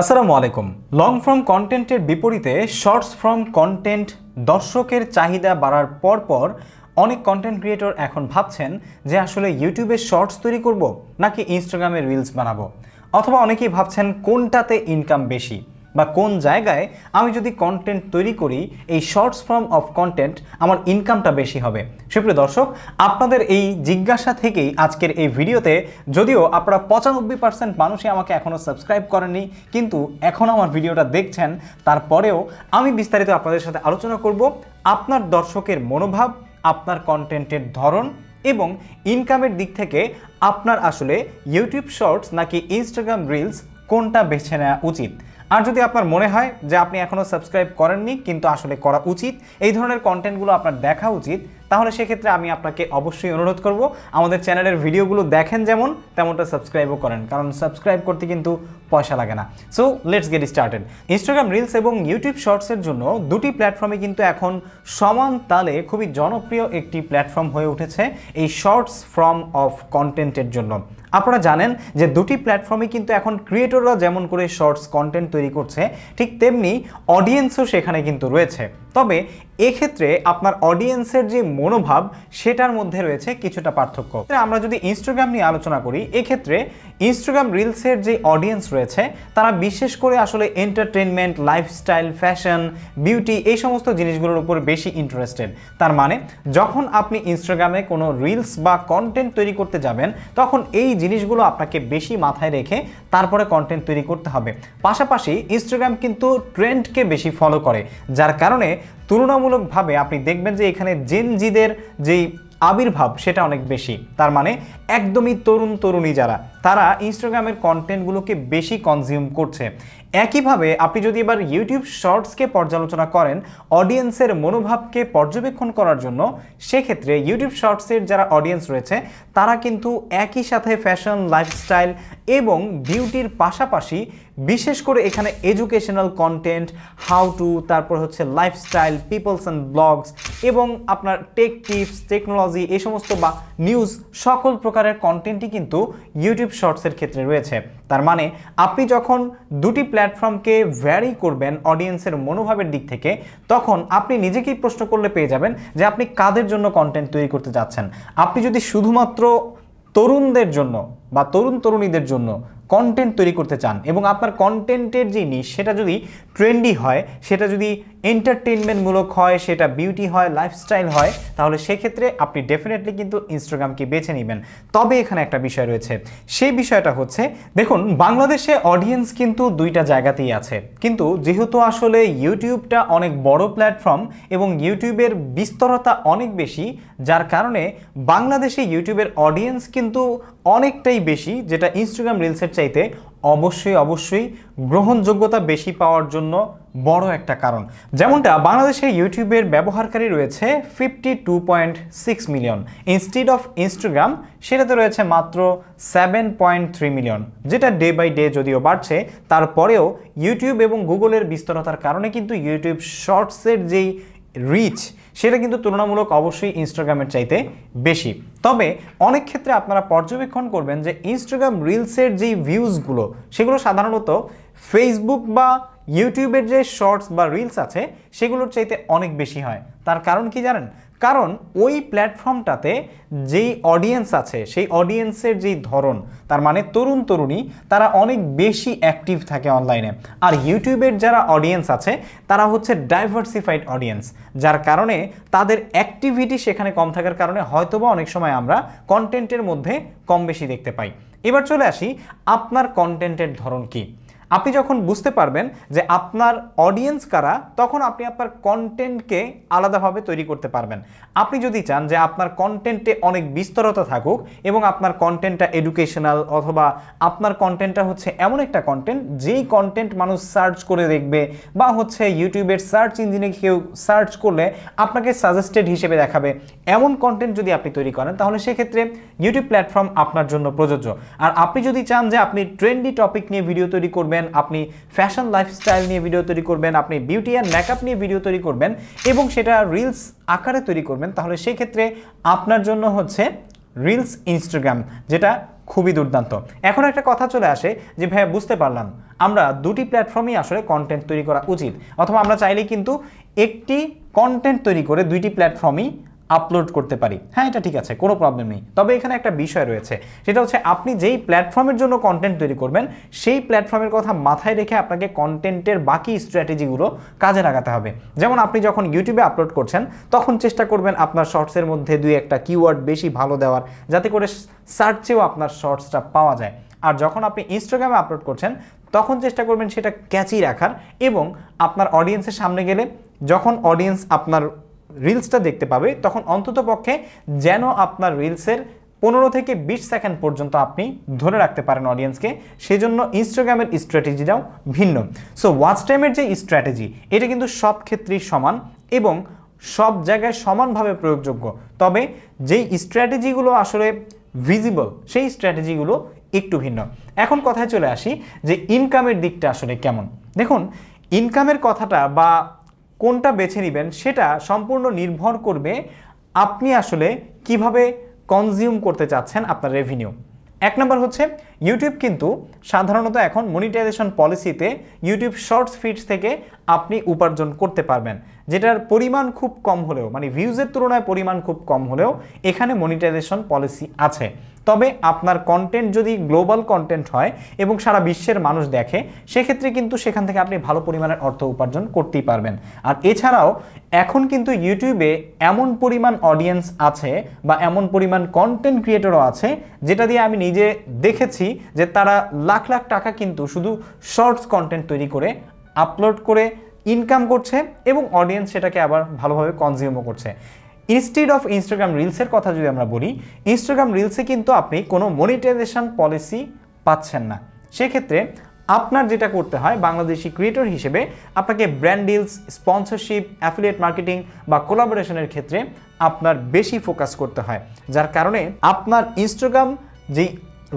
আসসালামু আলাইকুম long form কন্টেন্টের বিপরীতে শর্টস ফর্ম কন্টেন্ট দর্শকের চাহিদা বাড়ার পর পর অনেক কন্টেন্ট ক্রিয়েটর এখন ভাবছেন যে আসলে ইউটিউবে শর্টস তৈরি করব নাকি ইনস্টাগ্রামে রিলস বানাবো অথবা অনেকেই ভাবছেন কোনটাতে ইনকাম বেশি বা কোন জায়গায় আমি যদি কন্টেন্ট তৈরি করি এই শর্টস ফর্ম অফ কন্টেন্ট আমার ইনকামটা বেশি হবে সুপ্রিয় দর্শক আপনাদের এই জিজ্ঞাসা থেকেই আজকের এই ভিডিওতে যদিও আপনারা পঁচানব্বই পার্সেন্ট মানুষই আমাকে এখনও সাবস্ক্রাইব করেননি কিন্তু এখন আমার ভিডিওটা দেখছেন তারপরেও আমি বিস্তারিত আপনাদের সাথে আলোচনা করব আপনার দর্শকের মনোভাব আপনার কন্টেন্টের ধরন এবং ইনকামের দিক থেকে আপনার আসলে ইউটিউব শর্টস নাকি ইনস্টাগ্রাম রিলস কোনটা বেছে নেওয়া উচিত আর যদি আপনার মনে হয় যে আপনি এখনও সাবস্ক্রাইব করেননি কিন্তু আসলে করা উচিত এই ধরনের কন্টেন্টগুলো আপনার দেখা উচিত তাহলে সেক্ষেত্রে আমি আপনাকে অবশ্যই অনুরোধ করব আমাদের চ্যানেলের ভিডিওগুলো দেখেন যেমন তেমনটা সাবস্ক্রাইবও করেন কারণ সাবস্ক্রাইব করতে কিন্তু পয়সা লাগে না so let's get started Instagram reels এবং ইউটিউব শর্টসের জন্য দুটি প্ল্যাটফর্মে কিন্তু এখন সমান তালে খুবই জনপ্রিয় একটি প্ল্যাটফর্ম হয়ে উঠেছে এই শর্টস ফর্ম অফ কন্টেন্টের জন্য আপনারা জানেন যে দুটি প্ল্যাটফর্মে কিন্তু এখন ক্রিয়েটররা যেমন করে শর্টস কন্টেন্ট তৈরি করছে ঠিক তেমনি অডিয়েন্সও সেখানে কিন্তু রয়েছে তবে এক্ষেত্রে আপনার অডিয়েন্সের যে মনোভাব সেটার মধ্যে রয়েছে কিছুটা পার্থক্য আমরা যদি ইনস্টাগ্রাম নিয়ে আলোচনা করি এক্ষেত্রে ইনস্টাগ্রাম রিলসের যে অডিয়েন্স রয়েছে তারা বিশেষ করে আসলে এন্টারটেনমেন্ট লাইফস্টাইল ফ্যাশন বিউটি এই সমস্ত জিনিসগুলোর উপর বেশি ইন্টারেস্টেড তার মানে যখন আপনি ইনস্টাগ্রামে কোনো রিলস বা কন্টেন্ট তৈরি করতে যাবেন তখন এই জিনিসগুলো আপনাকে বেশি মাথায় রেখে তারপরে কন্টেন্ট তৈরি করতে হবে পাশাপাশি ইনস্টাগ্রাম কিন্তু ট্রেন্ডকে বেশি ফলো করে যার কারণে তুলনামূলকভাবে আপনি দেখবেন যে এখানে জেনজিদের যেই আবির্ভাব সেটা অনেক বেশি তার মানে একদমই তরুণ তরুণী যারা তারা ইনস্টাগ্রামের কন্টেন্টগুলোকে বেশি কনজিউম করছে একইভাবে আপনি যদি এবার ইউটিউব শর্টসকে পর্যালোচনা করেন অডিয়েন্সের মনোভাবকে পর্যবেক্ষণ করার জন্য সেক্ষেত্রে ইউটিউব শর্টসের যারা অডিয়েন্স রয়েছে তারা কিন্তু একই সাথে ফ্যাশন লাইফস্টাইল এবং বিউটির পাশাপাশি বিশেষ করে এখানে এডুকেশনাল কন্টেন্ট হাউ টু তারপর হচ্ছে লাইফস্টাইল পিপলস অ্যান্ড ব্লগস এবং আপনার টেক টিপস টেকনোলজি এই সমস্ত বা নিউজ সকল প্রকারের কন্টেন্টই কিন্তু ইউটিউব শর্টসের ক্ষেত্রে রয়েছে তার মানে আপনি যখন দুটি প্ল্যাটফর্মকে ভ্যারি করবেন অডিয়েন্সের মনোভাবের দিক থেকে তখন আপনি নিজেকেই প্রশ্ন করলে পেয়ে যাবেন যে আপনি কাদের জন্য কন্টেন্ট তৈরি করতে যাচ্ছেন আপনি যদি শুধুমাত্র তরুণদের জন্য বা তরুণ তরুণীদের জন্য কন্টেন্ট তৈরি করতে চান এবং আপনার কন্টেন্টের জিনিস সেটা যদি ট্রেন্ডি হয় সেটা যদি এন্টারটেনমেন্টমূলক হয় সেটা বিউটি হয় লাইফস্টাইল হয় তাহলে সেক্ষেত্রে আপনি ডেফিনেটলি কিন্তু ইনস্টাগ্রামকে বেছে নেবেন তবে এখানে একটা বিষয় রয়েছে সেই বিষয়টা হচ্ছে দেখুন বাংলাদেশে অডিয়েন্স কিন্তু দুইটা জায়গাতেই আছে কিন্তু যেহেতু আসলে ইউটিউবটা অনেক বড় প্ল্যাটফর্ম এবং ইউটিউবের বিস্তরতা অনেক বেশি যার কারণে বাংলাদেশে ইউটিউবের অডিয়েন্স কিন্তু অনেকটাই বেশি যেটা ইনস্টাগ্রাম রিলসের চাইতে অবশ্যই অবশ্যই গ্রহণযোগ্যতা বেশি পাওয়ার জন্য বড় একটা কারণ যেমনটা বাংলাদেশে ইউটিউবের ব্যবহারকারী রয়েছে fifty two point six million instead of Instagram সেটাতে রয়েছে মাত্র সেভেন পয়েন্ট থ্রি মিলিয়ন যেটা ডে বাই ডে যদিও বাড়ছে তারপরেও ইউটিউব এবং গুগলের বিস্তরতার কারণে কিন্তু ইউটিউব শর্টসের যেই রিচ সেটা কিন্তু তুলনামূলক অবশ্যই ইনস্টাগ্রামের চাইতে বেশি তবে অনেক ক্ষেত্রে আপনারা পর্যবেক্ষণ করবেন যে ইনস্টাগ্রাম রিলসের যেই ভিউজগুলো সেগুলো সাধারণত ফেসবুক বা ইউটিউবের যে শর্টস বা রিলস আছে সেগুলোর চাইতে অনেক বেশি হয় তার কারণ কি জানেন কারণ ওই প্ল্যাটফর্মটাতে যেই অডিয়েন্স আছে সেই অডিয়েন্সের যেই ধরন তার মানে তরুণ তরুণী তারা অনেক বেশি অ্যাক্টিভ থাকে অনলাইনে আর ইউটিউবের যারা অডিয়েন্স আছে তারা হচ্ছে ডাইভার্সিফাইড অডিয়েন্স যার কারণে তাদের অ্যাক্টিভিটি সেখানে কম থাকার কারণে হয়তোবা অনেক সময় আমরা কন্টেন্টের মধ্যে কম বেশি দেখতে পাই এবার চলে আসি আপনার কন্টেন্টের ধরন কী আপনি যখন বুঝতে পারবেন যে আপনার অডিয়েন্স কারা তখন আপনি আপনার কন্টেন্টকে আলাদাভাবে তৈরি করতে পারবেন আপনি যদি চান যে আপনার কন্টেন্টে অনেক বিস্তরতা থাকুক এবং আপনার কন্টেন্টটা এডুকেশনাল অথবা আপনার কন্টেন্টটা হচ্ছে এমন একটা কন্টেন্ট যেই কন্টেন্ট মানুষ সার্চ করে দেখবে বা হচ্ছে ইউটিউবের সার্চ ইঞ্জিনে কেউ সার্চ করলে আপনাকে সাজেস্টেড হিসেবে দেখাবে এমন কন্টেন্ট যদি আপনি তৈরি করেন তাহলে সেক্ষেত্রে ইউটিউব প্ল্যাটফর্ম আপনার জন্য প্রযোজ্য আর আপনি যদি চান যে আপনি ট্রেন্ডি টপিক নিয়ে ভিডিও তৈরি করবেন করবেন আপনি ফ্যাশন লাইফস্টাইল নিয়ে ভিডিও তৈরি করবেন আপনি বিউটি অ্যান্ড মেকআপ নিয়ে ভিডিও তৈরি করবেন এবং সেটা রিলস আকারে তৈরি করবেন তাহলে সেই ক্ষেত্রে আপনার জন্য হচ্ছে রিলস ইনস্টাগ্রাম যেটা খুবই দুর্দান্ত এখন একটা কথা চলে আসে যে ভাইয়া বুঝতে পারলাম আমরা দুটি প্ল্যাটফর্মেই আসলে কন্টেন্ট তৈরি করা উচিত অথবা আমরা চাইলে কিন্তু একটি কন্টেন্ট তৈরি করে দুইটি প্ল্যাটফর্মই আপলোড করতে পারি হ্যাঁ এটা ঠিক আছে কোনো প্রবলেম নেই তবে এখানে একটা বিষয় রয়েছে সেটা হচ্ছে আপনি যেই প্ল্যাটফর্মের জন্য কন্টেন্ট তৈরি করবেন সেই প্ল্যাটফর্মের কথা মাথায় রেখে আপনাকে কন্টেন্টের বাকি স্ট্র্যাটেজিগুলো কাজে লাগাতে হবে যেমন আপনি যখন ইউটিউবে আপলোড করছেন তখন চেষ্টা করবেন আপনার শর্টসের মধ্যে দুই একটা কিওয়ার্ড বেশি ভালো দেওয়ার যাতে করে সার্চেও আপনার শর্টসটা পাওয়া যায় আর যখন আপনি ইনস্টাগ্রামে আপলোড করছেন তখন চেষ্টা করবেন সেটা ক্যাচি রাখার এবং আপনার অডিয়েন্সের সামনে গেলে যখন অডিয়েন্স আপনার রিলসটা দেখতে পাবে তখন অন্তত পক্ষে যেন আপনার রিলসের পনেরো থেকে বিশ সেকেন্ড পর্যন্ত আপনি ধরে রাখতে পারেন অডিয়েন্সকে সেজন্য ইনস্টাগ্রামের স্ট্র্যাটেজিটাও ভিন্ন সো ওয়াচ টাইমের যে স্ট্র্যাটেজি এটা কিন্তু সব ক্ষেত্রেই সমান এবং সব জায়গায় সমানভাবে প্রয়োগযোগ্য তবে যেই স্ট্র্যাটেজিগুলো আসলে ভিজিবল সেই স্ট্র্যাটেজিগুলো একটু ভিন্ন এখন কথায় চলে আসি যে ইনকামের দিকটা আসলে কেমন দেখুন ইনকামের কথাটা বা কোনটা বেছে নেবেন সেটা সম্পূর্ণ নির্ভর করবে আপনি আসলে কিভাবে কনজিউম করতে চাচ্ছেন আপনার রেভিনিউ এক নম্বর হচ্ছে ইউটিউব কিন্তু সাধারণত এখন মনিটাইজেশন পলিসিতে ইউটিউব শর্টস ফিডস থেকে আপনি উপার্জন করতে পারবেন যেটার পরিমাণ খুব কম হলেও মানে ভিউজের তুলনায় পরিমাণ খুব কম হলেও এখানে মনিটাইজেশন পলিসি আছে তবে আপনার কন্টেন্ট যদি গ্লোবাল কন্টেন্ট হয় এবং সারা বিশ্বের মানুষ দেখে সেক্ষেত্রে কিন্তু সেখান থেকে আপনি ভালো পরিমাণের অর্থ উপার্জন করতেই পারবেন আর এছাড়াও এখন কিন্তু ইউটিউবে এমন পরিমাণ অডিয়েন্স আছে বা এমন পরিমাণ কন্টেন্ট ক্রিয়েটরও আছে যেটা দিয়ে আমি নিজে দেখেছি যে তারা লাখ লাখ টাকা কিন্তু শুধু শর্টস কন্টেন্ট তৈরি করে আপলোড করে ইনকাম করছে এবং অডিয়েন্স সেটাকে আবার ভালোভাবে কনজিউমও করছে ইনস্টিড অফ ইনস্টাগ্রাম রিলসের কথা যদি আমরা বলি ইনস্টাগ্রাম রিলসে কিন্তু আপনি কোনো মনিটাইজেশন পলিসি পাচ্ছেন না সেক্ষেত্রে আপনার যেটা করতে হয় বাংলাদেশি ক্রিয়েটর হিসেবে আপনাকে brand deals sponsorship affiliate marketing বা কোলাবোরেশনের ক্ষেত্রে আপনার বেশি ফোকাস করতে হয় যার কারণে আপনার ইনস্টাগ্রাম যেই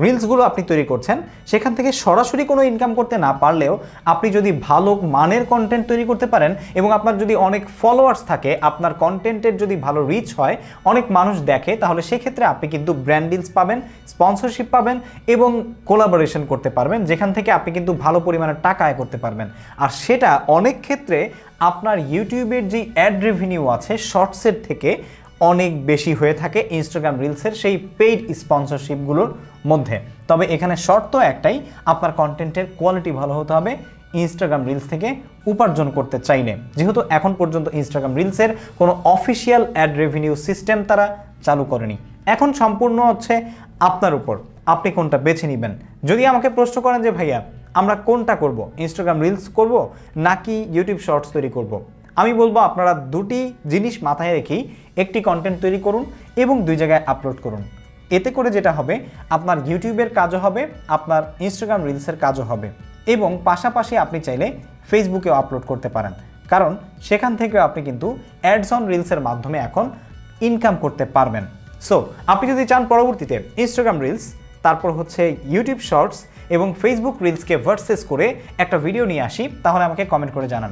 রিলসগুলো আপনি তৈরি করছেন সেখান থেকে সরাসরি কোনো ইনকাম করতে না পারলেও আপনি যদি ভালো মানের কন্টেন্ট তৈরি করতে পারেন এবং আপনার যদি অনেক ফলোয়ার্স থাকে আপনার কন্টেন্টের যদি ভালো রিচ হয় অনেক মানুষ দেখে তাহলে সেক্ষেত্রে আপনি কিন্তু ব্র্যান্ড ডিলস পাবেন স্পন্সরশিপ পাবেন এবং কোলাবোরেশন করতে পারবেন যেখান থেকে আপনি কিন্তু ভালো পরিমাণে টাকা আয় করতে পারবেন আর সেটা অনেক ক্ষেত্রে আপনার ইউটিউবের যে অ্যাড রেভিনিউ আছে শর্টসের থেকে অনেক বেশি হয়ে থাকে ইনস্টাগ্রাম রিলসের সেই পেইড স্পন্সরশিপগুলোর মধ্যে তবে এখানে শর্ত একটাই আপনার কন্টেন্টের কোয়ালিটি ভালো হতে হবে ইনস্টাগ্রাম রিলস থেকে উপার্জন করতে চাইলে যেহেতু এখন পর্যন্ত ইনস্টাগ্রাম রিলসের কোনো অফিসিয়াল অ্যাড রেভিনিউ সিস্টেম তারা চালু করেনি এখন সম্পূর্ণ হচ্ছে আপনার উপর আপনি কোনটা বেছে নেবেন যদি আমাকে প্রশ্ন করেন যে ভাইয়া আমরা কোনটা করব ইনস্টাগ্রাম রিলস করব নাকি ইউটিউব শর্টস তৈরি করব আমি বলবো আপনারা দুটি জিনিস মাথায় রেখেই একটি কন্টেন্ট তৈরি করুন এবং দুই জায়গায় আপলোড করুন এতে করে যেটা হবে আপনার ইউটিউবের কাজও হবে আপনার ইনস্টাগ্রাম রিলসের কাজও হবে এবং পাশাপাশি আপনি চাইলে ফেসবুকেও আপলোড করতে পারেন কারণ সেখান থেকেও আপনি কিন্তু অ্যাডস অন রিলসের মাধ্যমে এখন ইনকাম করতে পারবেন সো আপনি যদি চান পরবর্তীতে ইনস্টাগ্রাম রিলস তারপর হচ্ছে ইউটিউব শর্টস এবং ফেসবুক রিলসকে ভার্সেস করে একটা ভিডিও নিয়ে আসি তাহলে আমাকে কমেন্ট করে জানান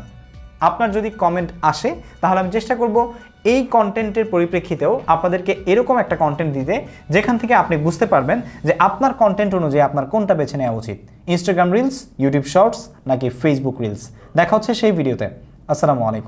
আপনার যদি কমেন্ট আসে তাহলে আমি চেষ্টা করব এই কন্টেন্টের পরিপ্রেক্ষিতেও আপনাদেরকে এরকম একটা কন্টেন্ট দিতে যেখান থেকে আপনি বুঝতে পারবেন যে আপনার কন্টেন্ট অনুযায়ী আপনার কোনটা বেছে নেওয়া উচিত ইনস্টাগ্রাম রিলস ইউটিউব শর্টস নাকি ফেসবুক রিলস দেখা হচ্ছে সেই ভিডিওতে আসসালামু আলাইকুম